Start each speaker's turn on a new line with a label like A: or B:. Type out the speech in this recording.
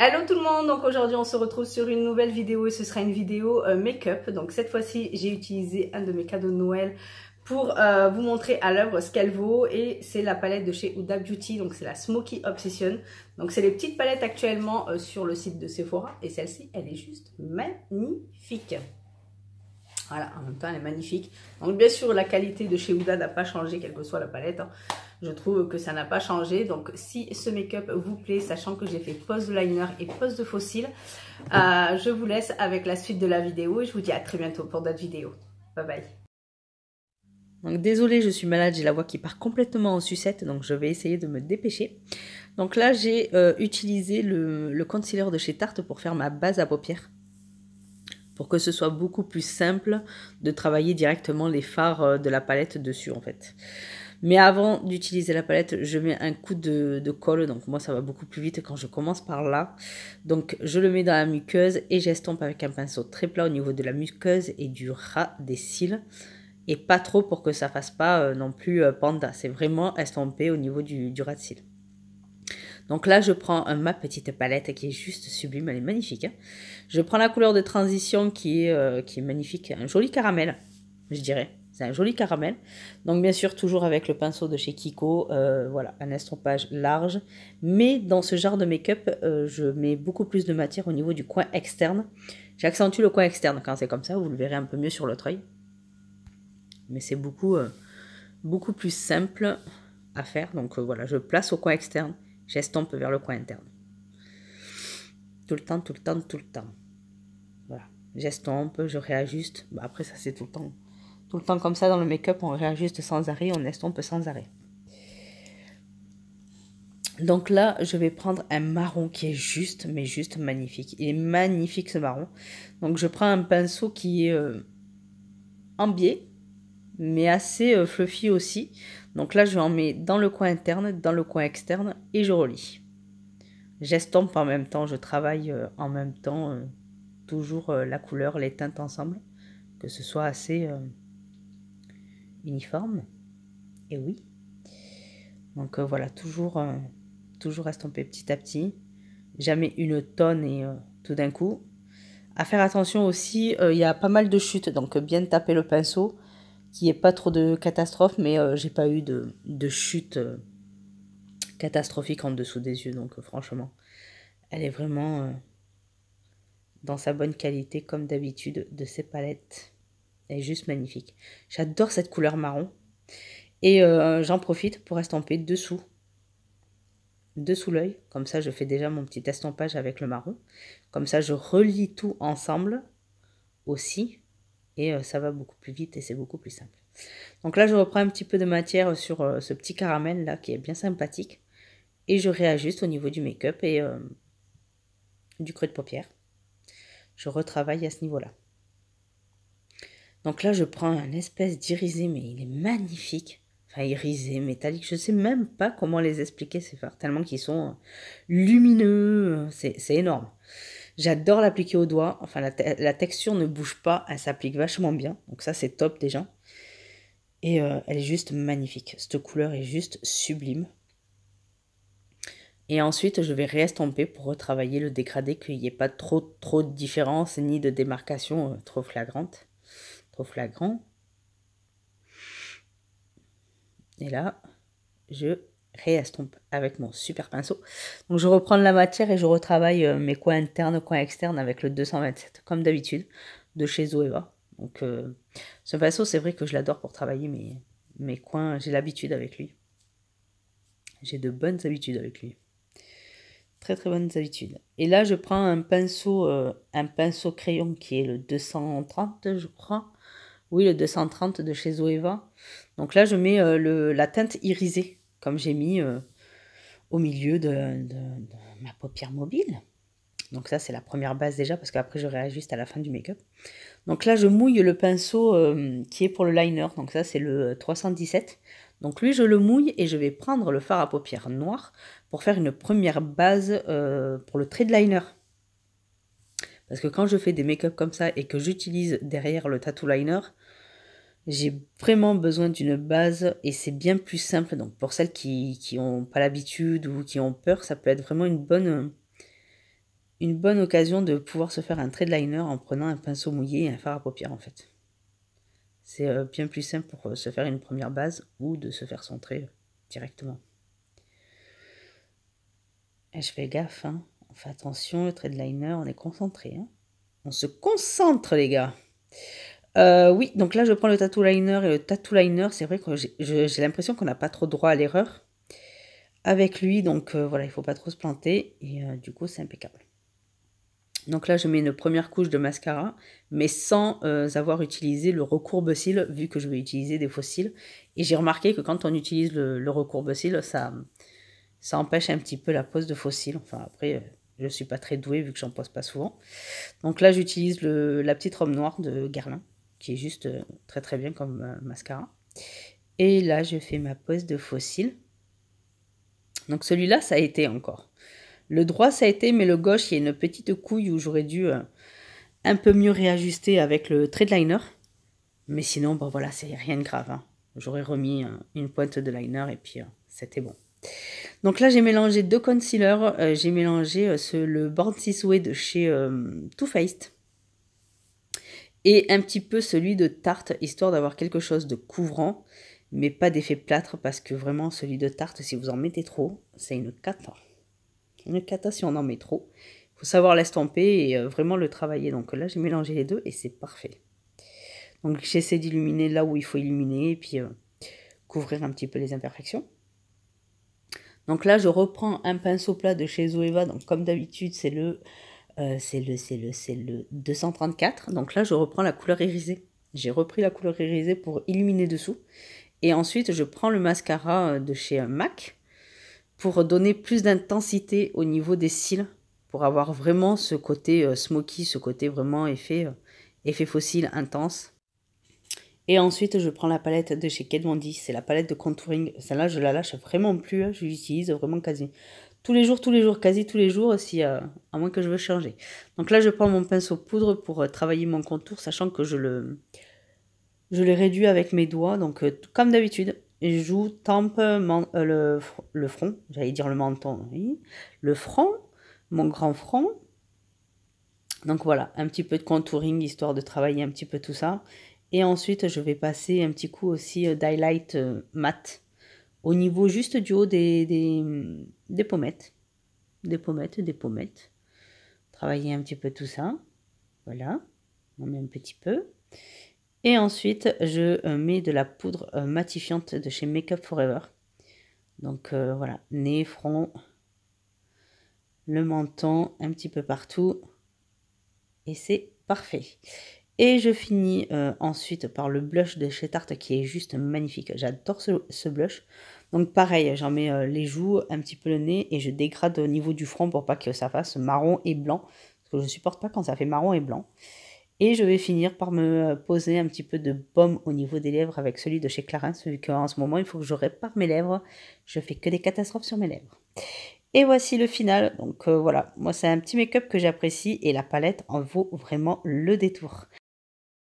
A: Hello tout le monde, donc aujourd'hui on se retrouve sur une nouvelle vidéo et ce sera une vidéo euh, make-up. Donc cette fois-ci j'ai utilisé un de mes cadeaux de Noël pour euh, vous montrer à l'œuvre ce qu'elle vaut et c'est la palette de chez Huda Beauty, donc c'est la Smoky Obsession. Donc c'est les petites palettes actuellement euh, sur le site de Sephora et celle-ci elle est juste magnifique. Voilà, en même temps elle est magnifique. Donc bien sûr la qualité de chez Huda n'a pas changé quelle que soit la palette. Hein. Je trouve que ça n'a pas changé. Donc si ce make-up vous plaît, sachant que j'ai fait pose de liner et pose de fossile. Euh, je vous laisse avec la suite de la vidéo et je vous dis à très bientôt pour d'autres vidéos. Bye bye donc désolée, je suis malade, j'ai la voix qui part complètement en sucette, donc je vais essayer de me dépêcher. Donc là, j'ai euh, utilisé le, le, concealer de chez Tarte pour faire ma base à paupières. Pour que ce soit beaucoup plus simple de travailler directement les fards euh, de la palette dessus en fait. Mais avant d'utiliser la palette, je mets un coup de, colle. Donc moi, ça va beaucoup plus vite quand je commence par là. Donc je le mets dans la muqueuse et j'estompe avec un pinceau très plat au niveau de la muqueuse et du ras des cils. Et pas trop pour que ça fasse pas euh, non plus euh, panda. C'est vraiment estompé au niveau du, du ras de cils. Donc là, je prends euh, ma petite palette qui est juste sublime, elle est magnifique. Hein. Je prends la couleur de transition qui est, qui est magnifique, un joli caramel, je dirais. C'est un joli caramel. Donc bien sûr, toujours avec le pinceau de chez Kiko, euh, voilà, un estompage large. Mais dans ce genre de make-up, euh, je mets beaucoup plus de matière au niveau du coin externe. J'accentue le coin externe quand c'est comme ça, vous le verrez un peu mieux sur l'autre œil. Mais c'est beaucoup, euh, beaucoup plus simple à faire. Donc voilà, je place au coin externe, j'estompe vers le coin interne. Tout le temps, tout le temps, tout le temps. Voilà, j'estompe, je réajuste. Bah, après ça c'est tout le temps tout le temps comme ça dans le make-up, on réajuste sans arrêt, on estompe sans arrêt. Donc là, je vais prendre un marron qui est juste, mais juste magnifique. Il est magnifique ce marron. Donc je prends un pinceau qui est euh, en biais, mais assez euh, fluffy aussi. Donc là, je en mets dans le coin interne, dans le coin externe, et je relis. J'estompe en même temps, je travaille euh, en même temps, toujours la couleur, les teintes ensemble. Que ce soit assez uniforme. Et oui. Donc euh, voilà, toujours, euh, toujours estompé petit à petit. Jamais une tonne et euh, tout d'un coup. À faire attention aussi, il y a pas mal de chutes, donc bien taper le pinceau, qui est pas trop de catastrophe. mais j'ai pas eu de, de chute catastrophique en dessous des yeux, donc franchement, elle est vraiment dans sa bonne qualité comme d'habitude de ses palettes. Elle est juste magnifique. J'adore cette couleur marron. Et euh, j'en profite pour estomper dessous. Dessous l'œil. Comme ça, je fais déjà mon petit estompage avec le marron. Comme ça, je relie tout ensemble aussi. Et euh, ça va beaucoup plus vite et c'est beaucoup plus simple. Donc là, je reprends un petit peu de matière sur euh, ce petit caramel là qui est bien sympathique. Et je réajuste au niveau du make-up et du creux de paupière. Je retravaille à ce niveau-là. Donc là, je prends un espèce d'irisé, mais il est magnifique. Enfin, irisé, métallique, je ne sais même pas comment les expliquer, c'est tellement qu'ils sont euh, lumineux, c'est énorme. J'adore l'appliquer au doigt, enfin la, texture ne bouge pas, elle s'applique vachement bien, donc ça c'est top déjà. Et euh, elle est juste magnifique, cette couleur est juste sublime. Et ensuite, je vais réestomper pour retravailler le dégradé, qu'il n'y ait pas trop, trop de différence ni de démarcation euh, trop flagrante flagrant. Et là, je réestompe avec mon super pinceau. Donc je reprends la matière et je retravaille euh, mes coins internes, coins externes avec le 227, comme d'habitude, de chez Zoeva. Donc euh, ce pinceau, c'est vrai que je l'adore pour travailler mes, mes coins, j'ai l'habitude avec lui. J'ai de bonnes habitudes avec lui. Très très bonnes habitudes. Et là, je prends un pinceau, euh, un pinceau crayon qui est le 230, je crois. Oui, le 230 de chez Zoeva. Donc là, je mets euh, le, la teinte irisée, comme j'ai mis euh, au milieu de, ma paupière mobile. Donc ça, c'est la première base déjà, parce qu'après, je réajuste à la fin du make-up. Donc là, je mouille le pinceau euh, qui est pour le liner. Donc ça, c'est le 317. Donc lui, je le mouille et je vais prendre le fard à paupières noir pour faire une première base pour le trait de liner. Parce que quand je fais des make-up comme ça et que j'utilise derrière le tattoo liner, j'ai vraiment besoin d'une base et c'est bien plus simple. Donc pour celles qui n'ont pas l'habitude ou qui ont peur, ça peut être vraiment une bonne, une bonne occasion de pouvoir se faire un trait de liner en prenant un pinceau mouillé et un fard à paupières en fait. C'est euh, bien plus simple pour euh, se faire une première base ou de se faire son trait euh, directement. Et je fais gaffe, hein attention, le trait liner, on est concentré. Hein. On se concentre, les gars. Euh, oui, donc là, je prends le tattoo liner et le tattoo liner, c'est vrai que j'ai l'impression qu'on n'a pas trop droit à l'erreur avec lui. Donc euh, voilà, il ne faut pas trop se planter et euh, du coup, c'est impeccable. Donc là, je mets une première couche de mascara, mais sans avoir utilisé le recourbe cils, vu que je vais utiliser des fossiles. Et j'ai remarqué que quand on utilise le, le recourbe cils, ça, ça empêche un petit peu la pose de faux Enfin, après, je ne suis pas très douée vu que j'en pose pas souvent. Donc là, j'utilise la petite robe noire de Guerlain, qui est juste euh, très très bien comme euh, mascara. Et là, je fais ma pose de fossile. Donc celui-là, ça a été encore. Le droit, ça a été, mais le gauche, il y a une petite couille où j'aurais dû euh, un peu mieux réajuster avec le trait de liner. Mais sinon, bon voilà, c'est rien de grave. Hein. J'aurais remis une pointe de liner et puis c'était bon. Donc là, j'ai mélangé deux concealers. Euh, j'ai mélangé euh, le Born This Way de chez euh, Too Faced. Et un petit peu celui de Tarte, histoire d'avoir quelque chose de couvrant, mais pas d'effet plâtre, parce que vraiment, celui de Tarte, si vous en mettez trop, c'est une cata. Une cata si on en met trop. Il faut savoir l'estomper et vraiment le travailler. Donc là, j'ai mélangé les deux et c'est parfait. Donc j'essaie d'illuminer là où il faut illuminer et puis couvrir un petit peu les imperfections. Donc là, je reprends un pinceau plat de chez Zoeva. Donc comme d'habitude, c'est le, euh, le, le, le 234. Donc là, je reprends la couleur irisée. J'ai repris la couleur irisée pour illuminer dessous. Et ensuite, je prends le mascara euh, de chez euh, MAC pour donner plus d'intensité au niveau des cils, pour avoir vraiment ce côté smoky, ce côté vraiment effet, effet fossile intense. Et ensuite, je prends la palette de chez Kat Von C'est la palette de contouring. Celle-là, je la lâche vraiment plus. Hein. Je l'utilise vraiment quasi tous les jours, tous les jours, quasi tous les jours, si, euh, à moins que je veux changer. Donc là, je prends mon pinceau poudre pour euh, travailler mon contour, sachant que je le, je réduis avec mes doigts. Donc, euh, comme d'habitude, je joue tempe, le, le, front, j'allais dire le menton, oui. le front, mon grand front. Donc voilà, un petit peu de contouring, histoire de travailler un petit peu tout ça. Et ensuite, je vais passer un petit coup aussi euh, d'highlight euh, mat au niveau juste du haut des, mm, des, pommettes. Des pommettes, des pommettes. Travailler un petit peu tout ça. Voilà, on met un petit peu. Et ensuite, je euh, mets de la poudre matifiante de chez Make Up Forever. Donc voilà, nez, front, le menton, un petit peu partout. Et c'est parfait. Et je finis euh, ensuite par le blush de chez Tarte qui est juste magnifique. J'adore ce, blush. Donc pareil, j'en mets euh, les joues, un petit peu le nez et je dégrade au niveau du front pour pas que ça fasse marron et blanc. Parce que je ne supporte pas quand ça fait marron et blanc. Et je vais finir par me poser un petit peu de baume au niveau des lèvres avec celui de chez Clarins, vu qu'en ce moment, il faut que je répare mes lèvres. Je fais que des catastrophes sur mes lèvres. Et voici le final. Donc euh, voilà, moi c'est un petit make-up que j'apprécie et la palette en vaut vraiment le détour.